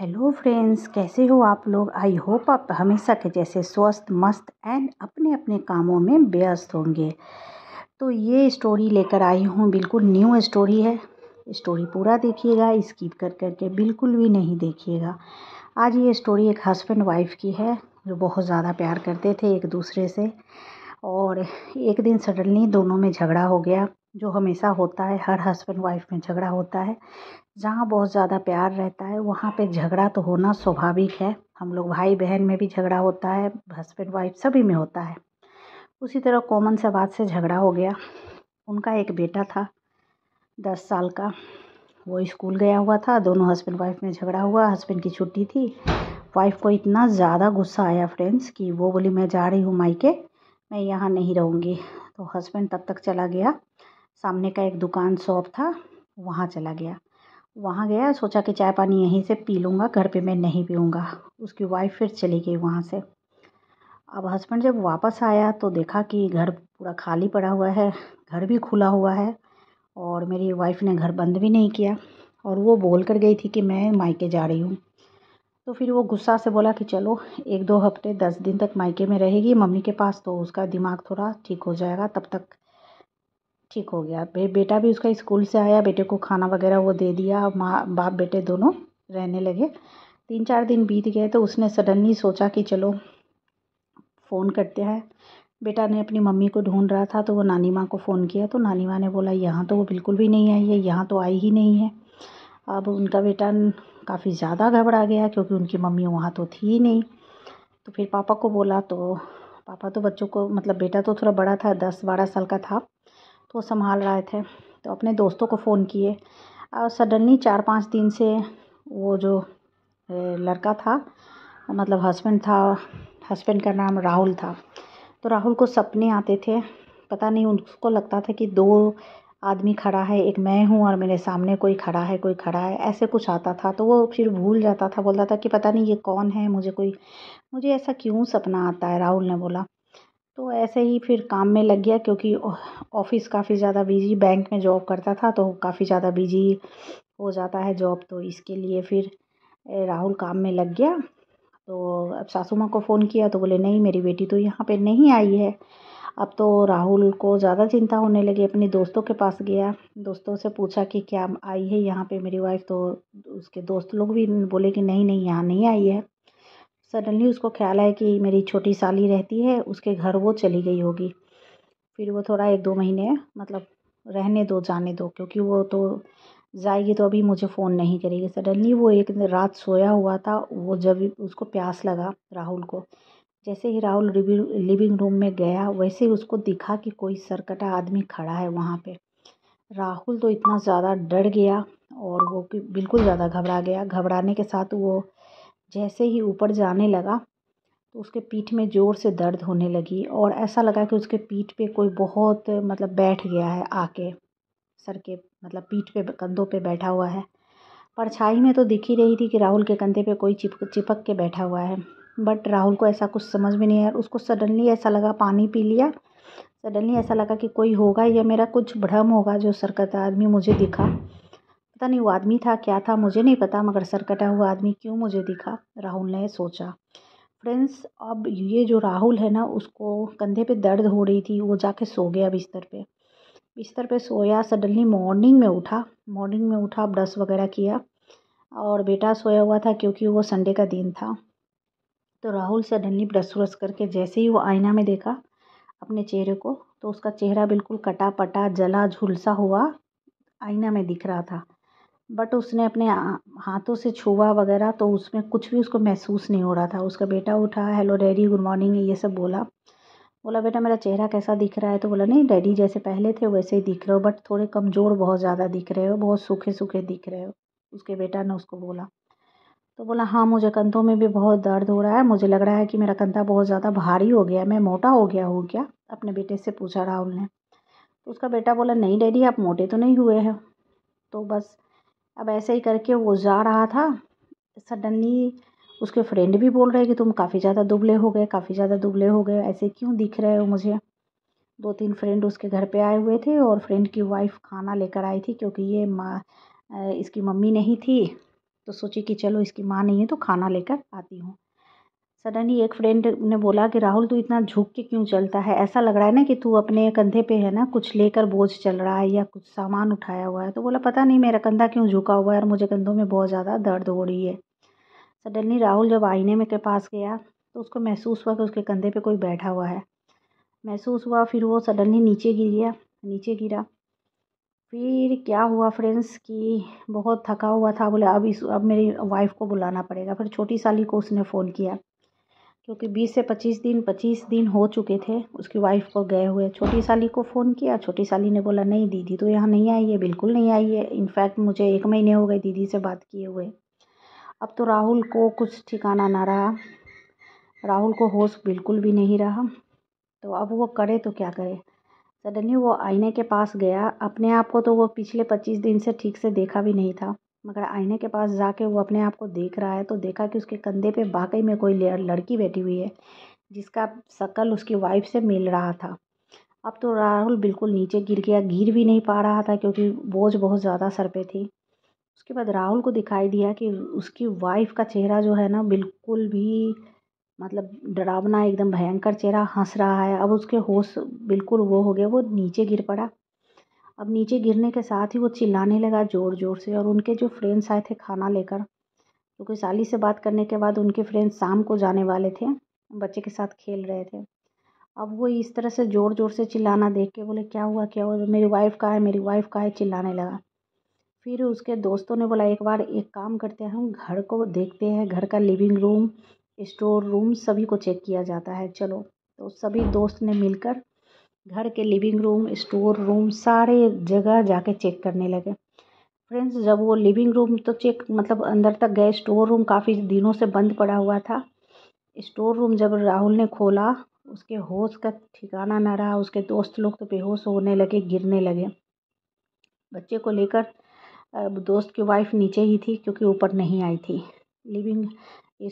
hello friends कैसे हो आप लोग आई होप आप हमेशा के जैसे स्वस्थ मस्त एंड अपने अपने कामों में व्यस्त होंगे तो ये स्टोरी लेकर आई हूँ बिल्कुल न्यू स्टोरी है स्टोरी पूरा देखिएगा स्किप कर करके बिल्कुल भी नहीं देखिएगा आज ये स्टोरी एक हस्बैंड वाइफ की है जो बहुत ज़्यादा प्यार करते थे एक दूसरे से और एक दिन सडनली दोनों में झगड़ा हो गया जो हमेशा होता है हर हस्बैंड वाइफ में झगड़ा होता है जहाँ बहुत ज़्यादा प्यार रहता है वहाँ पे झगड़ा तो होना स्वाभाविक है हम लोग भाई बहन में भी झगड़ा होता है हस्बैंड वाइफ सभी में होता है उसी तरह कॉमन से बात से झगड़ा हो गया उनका एक बेटा था दस साल का वो स्कूल गया हुआ था दोनों हस्बैंड वाइफ में झगड़ा हुआ हस्बैंड की छुट्टी थी वाइफ को इतना ज़्यादा गुस्सा आया फ्रेंड्स कि वो बोली मैं जा रही हूँ माई मैं यहाँ नहीं रहूँगी तो हस्बैंड तब तक चला गया सामने का एक दुकान शॉप था वहाँ चला गया वहाँ गया सोचा कि चाय पानी यहीं से पी लूँगा घर पे मैं नहीं पीऊँगा उसकी वाइफ फिर चली गई वहाँ से अब हस्बैंड जब वापस आया तो देखा कि घर पूरा खाली पड़ा हुआ है घर भी खुला हुआ है और मेरी वाइफ ने घर बंद भी नहीं किया और वो बोल कर गई थी कि मैं मायके जा रही हूँ तो फिर वो गुस्सा से बोला कि चलो एक दो हफ्ते दस दिन तक मायके में रहेगी मम्मी के पास तो उसका दिमाग थोड़ा ठीक हो जाएगा तब तक ठीक हो गया बे, बेटा भी उसका स्कूल से आया बेटे को खाना वगैरह वो दे दिया और माँ बाप बेटे दोनों रहने लगे तीन चार दिन बीत गए तो उसने सडनली सोचा कि चलो फ़ोन करते हैं बेटा ने अपनी मम्मी को ढूंढ रहा था तो वो नानी माँ को फ़ोन किया तो नानी माँ ने बोला यहाँ तो वो बिल्कुल भी नहीं आई है यहाँ तो आई ही नहीं है अब उनका बेटा काफ़ी ज़्यादा घबरा गया क्योंकि उनकी मम्मी वहाँ तो थी ही नहीं तो फिर पापा को बोला तो पापा तो बच्चों को मतलब बेटा तो थोड़ा बड़ा था दस बारह साल का था तो संभाल रहे थे तो अपने दोस्तों को फ़ोन किए और सडनली चार पाँच दिन से वो जो लड़का था मतलब हस्बैंड था हस्बैंड का नाम राहुल था तो राहुल को सपने आते थे पता नहीं उसको लगता था कि दो आदमी खड़ा है एक मैं हूँ और मेरे सामने कोई खड़ा है कोई खड़ा है ऐसे कुछ आता था तो वो फिर भूल जाता था बोलता था कि पता नहीं ये कौन है मुझे कोई मुझे ऐसा क्यों सपना आता है राहुल ने बोला तो ऐसे ही फिर काम में लग गया क्योंकि ऑफिस काफ़ी ज़्यादा बिजी बैंक में जॉब करता था तो काफ़ी ज़्यादा बिजी हो जाता है जॉब तो इसके लिए फिर राहुल काम में लग गया तो अब सासू माँ को फ़ोन किया तो बोले नहीं मेरी बेटी तो यहाँ पे नहीं आई है अब तो राहुल को ज़्यादा चिंता होने लगी अपने दोस्तों के पास गया दोस्तों से पूछा कि क्या आई है यहाँ पे मेरी वाइफ तो उसके दोस्त लोग भी बोले कि नहीं नहीं यहाँ नहीं आई है सडनली उसको ख्याल है कि मेरी छोटी साली रहती है उसके घर वो चली गई होगी फिर वो थोड़ा एक दो महीने मतलब रहने दो जाने दो क्योंकि वो तो जाएगी तो अभी मुझे फ़ोन नहीं करेगी सडनली वो एक रात सोया हुआ था वो जब उसको प्यास लगा राहुल को जैसे ही राहुल लिविंग रूम में गया वैसे ही उसको दिखा कि कोई सरकटा आदमी खड़ा है वहाँ पे राहुल तो इतना ज़्यादा डर गया और वो बिल्कुल ज़्यादा घबरा गया घबराने के साथ वो जैसे ही ऊपर जाने लगा तो उसके पीठ में ज़ोर से दर्द होने लगी और ऐसा लगा कि उसके पीठ पे कोई बहुत मतलब बैठ गया है आके सर के मतलब पीठ पे कंधों पे बैठा हुआ है परछाई में तो दिख ही रही थी कि राहुल के कंधे पे कोई चिपक चिपक के बैठा हुआ है बट राहुल को ऐसा कुछ समझ में नहीं आया उसको सडनली ऐसा लगा पानी पी लिया सडनली ऐसा लगा कि कोई होगा या मेरा कुछ भ्रम होगा जो सरकत आदमी मुझे दिखा पता नहीं वो आदमी था क्या था मुझे नहीं पता मगर सर कटा हुआ आदमी क्यों मुझे दिखा राहुल ने सोचा फ्रेंड्स अब ये जो राहुल है ना उसको कंधे पे दर्द हो रही थी वो जाके सो गया बिस्तर पे बिस्तर पे सोया सडनली मॉर्निंग में उठा मॉर्निंग में उठा ब्रश वगैरह किया और बेटा सोया हुआ था क्योंकि वो संडे का दिन था तो राहुल सडनली ब्रश व्रश करके जैसे ही वो आईना में देखा अपने चेहरे को तो उसका चेहरा बिल्कुल कटा पटा जला झुलसा हुआ आईना में दिख रहा था बट उसने अपने हाथों से छुआ वगैरह तो उसमें कुछ भी उसको महसूस नहीं हो रहा था उसका बेटा उठा हेलो डैडी गुड मॉर्निंग ये सब बोला बोला बेटा मेरा चेहरा कैसा दिख रहा है तो बोला नहीं डैडी जैसे पहले थे वैसे ही दिख रहे हो बट थोड़े कमज़ोर बहुत ज़्यादा दिख रहे हो बहुत सूखे सूखे दिख रहे हो उसके बेटा ने उसको बोला तो बोला हाँ मुझे कंधों में भी बहुत दर्द हो रहा है मुझे लग रहा है कि मेरा कंधा बहुत ज़्यादा भारी हो गया है मैं मोटा हो गया हूँ क्या अपने बेटे से पूछा राहुल ने तो उसका बेटा बोला नहीं डैडी आप मोटे तो नहीं हुए हैं तो बस अब ऐसे ही करके वो जा रहा था सडनली उसके फ्रेंड भी बोल रहे कि तुम काफ़ी ज़्यादा दुबले हो गए काफ़ी ज़्यादा दुबले हो गए ऐसे क्यों दिख रहे हो मुझे दो तीन फ्रेंड उसके घर पे आए हुए थे और फ्रेंड की वाइफ खाना लेकर आई थी क्योंकि ये माँ इसकी मम्मी नहीं थी तो सोची कि चलो इसकी माँ नहीं है तो खाना लेकर आती हूँ सडनली एक फ्रेंड ने बोला कि राहुल तू इतना झुक के क्यों चलता है ऐसा लग रहा है ना कि तू अपने कंधे पे है ना कुछ लेकर बोझ चल रहा है या कुछ सामान उठाया हुआ है तो बोला पता नहीं मेरा कंधा क्यों झुका हुआ है और मुझे कंधों में बहुत ज़्यादा दर्द हो रही है सडनली राहुल जब आईने में के पास गया तो उसको महसूस हुआ कि उसके कंधे पर कोई बैठा हुआ है महसूस हुआ फिर वो सडनली नीचे गिर गया नीचे गिरा फिर क्या हुआ फ्रेंड्स कि बहुत थका हुआ था बोले अब इस अब मेरी वाइफ को बुलाना पड़ेगा फिर छोटी साली को उसने फ़ोन किया क्योंकि बीस से पच्चीस दिन पच्चीस दिन हो चुके थे उसकी वाइफ को गए हुए छोटी साली को फ़ोन किया छोटी साली ने बोला नहीं दीदी तो यहाँ नहीं आई है बिल्कुल नहीं आई है इनफैक्ट मुझे एक महीने हो गए दीदी से बात किए हुए अब तो राहुल को कुछ ठिकाना ना रहा राहुल को होश बिल्कुल भी नहीं रहा तो अब वो करे तो क्या करे सडनली वो आईने के पास गया अपने आप को तो वो पिछले पच्चीस दिन से ठीक से देखा भी नहीं था मगर आईने के पास जाके वो अपने आप को देख रहा है तो देखा कि उसके कंधे पे वाकई में कोई लड़की बैठी हुई है जिसका शक्ल उसकी वाइफ से मिल रहा था अब तो राहुल बिल्कुल नीचे गिर गया गिर भी नहीं पा रहा था क्योंकि बोझ बहुत ज़्यादा सर पे थी उसके बाद राहुल को दिखाई दिया कि उसकी वाइफ का चेहरा जो है ना बिल्कुल भी मतलब डरावना एकदम भयंकर चेहरा हंस रहा है अब उसके होश बिल्कुल वो हो गया वो नीचे गिर पड़ा अब नीचे गिरने के साथ ही वो चिल्लाने लगा ज़ोर ज़ोर से और उनके जो फ्रेंड्स आए थे खाना लेकर तो साली से बात करने के बाद उनके फ्रेंड्स शाम को जाने वाले थे बच्चे के साथ खेल रहे थे अब वो इस तरह से ज़ोर ज़ोर से चिल्लाना देख के बोले क्या हुआ क्या हुआ मेरी वाइफ़ का है मेरी वाइफ़ का है चिल्लाने लगा फिर उसके दोस्तों ने बोला एक बार एक काम करते हैं हम घर को देखते हैं घर का लिविंग रूम स्टोर रूम सभी को चेक किया जाता है चलो तो सभी दोस्त ने मिलकर घर के लिविंग रूम स्टोर रूम सारे जगह जाके चेक करने लगे फ्रेंड्स जब वो लिविंग रूम तो चेक मतलब अंदर तक गए स्टोर रूम काफ़ी दिनों से बंद पड़ा हुआ था स्टोर रूम जब राहुल ने खोला उसके होश का ठिकाना ना रहा उसके दोस्त लोग तो बेहोश होने लगे गिरने लगे बच्चे को लेकर दोस्त की वाइफ नीचे ही थी क्योंकि ऊपर नहीं आई थी लिविंग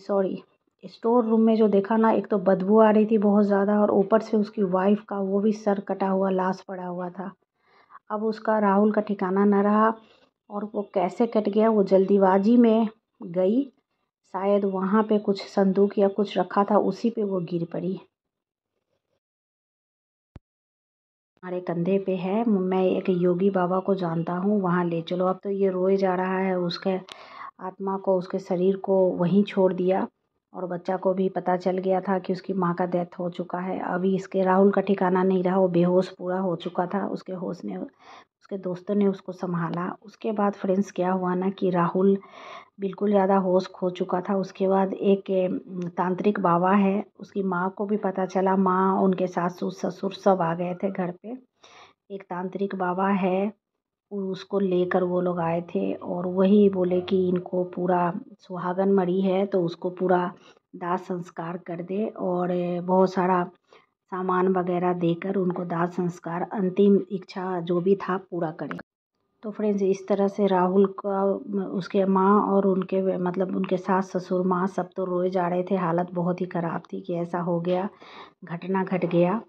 सॉरी स्टोर रूम में जो देखा ना एक तो बदबू आ रही थी बहुत ज़्यादा और ऊपर से उसकी वाइफ का वो भी सर कटा हुआ लाश पड़ा हुआ था अब उसका राहुल का ठिकाना ना रहा और वो कैसे कट गया वो जल्दीबाजी में गई शायद वहाँ पे कुछ संदूक या कुछ रखा था उसी पे वो गिर पड़ी हमारे कंधे पे है मैं एक योगी बाबा को जानता हूँ वहाँ ले चलो अब तो ये रोए जा रहा है उसके आत्मा को उसके शरीर को वहीं छोड़ दिया और बच्चा को भी पता चल गया था कि उसकी माँ का डेथ हो चुका है अभी इसके राहुल का ठिकाना नहीं रहा वो बेहोश पूरा हो चुका था उसके होश ने उसके दोस्तों ने उसको संभाला उसके बाद फ्रेंड्स क्या हुआ ना कि राहुल बिल्कुल ज़्यादा होश खो चुका था उसके बाद एक तांत्रिक बाबा है उसकी माँ को भी पता चला माँ उनके सास ससुर सब आ गए थे घर पर एक तांत्रिक बाबा है उसको लेकर वो लोग आए थे और वही बोले कि इनको पूरा सुहागन मरी है तो उसको पूरा दाह संस्कार कर दे और बहुत सारा सामान वगैरह देकर उनको दाह संस्कार अंतिम इच्छा जो भी था पूरा करें तो फ्रेंड्स इस तरह से राहुल का उसके माँ और उनके मतलब उनके सास ससुर माँ सब तो रोए जा रहे थे हालत बहुत ही ख़राब थी कि ऐसा हो गया घटना घट गया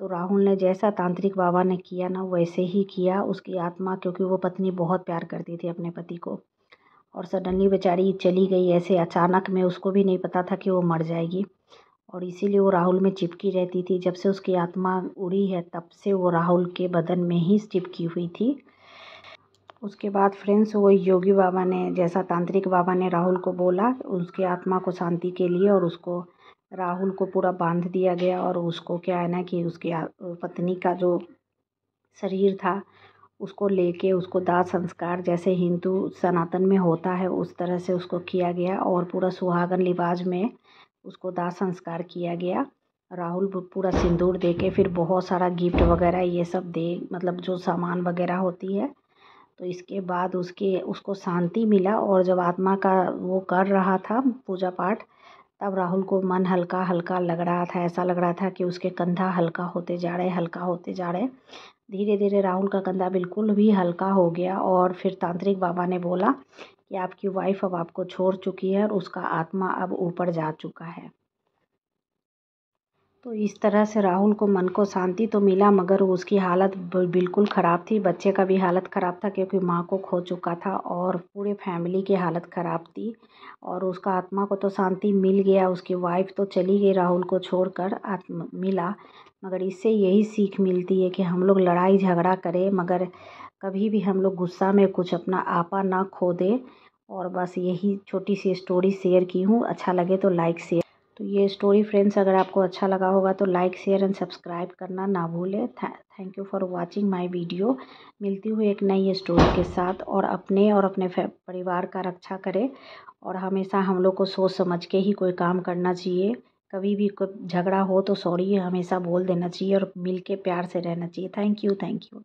तो राहुल ने जैसा तांत्रिक बाबा ने किया ना वैसे ही किया उसकी आत्मा क्योंकि वो पत्नी बहुत प्यार करती थी अपने पति को और सडनली बेचारी चली गई ऐसे अचानक में उसको भी नहीं पता था कि वो मर जाएगी और इसीलिए वो राहुल में चिपकी रहती थी जब से उसकी आत्मा उड़ी है तब से वो राहुल के बदन में ही चिपकी हुई थी उसके बाद फ्रेंड्स वो योगी बाबा ने जैसा तांत्रिक बाबा ने राहुल को बोला उसकी आत्मा को शांति के लिए और उसको राहुल को पूरा बांध दिया गया और उसको क्या है ना कि उसकी पत्नी का जो शरीर था उसको लेके उसको दाह संस्कार जैसे हिंदू सनातन में होता है उस तरह से उसको किया गया और पूरा सुहागन लिबाज में उसको दाह संस्कार किया गया राहुल पूरा सिंदूर दे के फिर बहुत सारा गिफ्ट वगैरह ये सब दे मतलब जो सामान वगैरह होती है तो इसके बाद उसके उसको शांति मिला और जब आत्मा का वो कर रहा था पूजा पाठ तब राहुल को मन हल्का हल्का लग रहा था ऐसा लग रहा था कि उसके कंधा हल्का होते जा रहे हल्का होते जा रहे धीरे धीरे राहुल का कंधा बिल्कुल भी हल्का हो गया और फिर तांत्रिक बाबा ने बोला कि आपकी वाइफ अब आपको छोड़ चुकी है और उसका आत्मा अब ऊपर जा चुका है तो इस तरह से राहुल को मन को शांति तो मिला मगर उसकी हालत बिल्कुल ख़राब थी बच्चे का भी हालत ख़राब था क्योंकि माँ को खो चुका था और पूरे फैमिली की हालत ख़राब थी और उसका आत्मा को तो शांति मिल गया उसकी वाइफ तो चली गई राहुल को छोड़कर आत्मा मिला मगर इससे यही सीख मिलती है कि हम लोग लड़ाई झगड़ा करें मगर कभी भी हम लोग गुस्सा में कुछ अपना आपा ना खो दें और बस यही छोटी सी स्टोरी शेयर की हूँ अच्छा लगे तो लाइक शेयर तो ये स्टोरी फ्रेंड्स अगर आपको अच्छा लगा होगा तो लाइक शेयर एंड सब्सक्राइब करना ना भूलें thank you for watching my video मिलती हुई एक नई स्टोरी के साथ और अपने और अपने परिवार का रक्षा करें और हमेशा हम लोग को सोच समझ के ही कोई काम करना चाहिए कभी भी कोई झगड़ा हो तो सॉरी हमेशा बोल देना चाहिए और मिल के प्यार से रहना चाहिए थैंक यू थैंक यू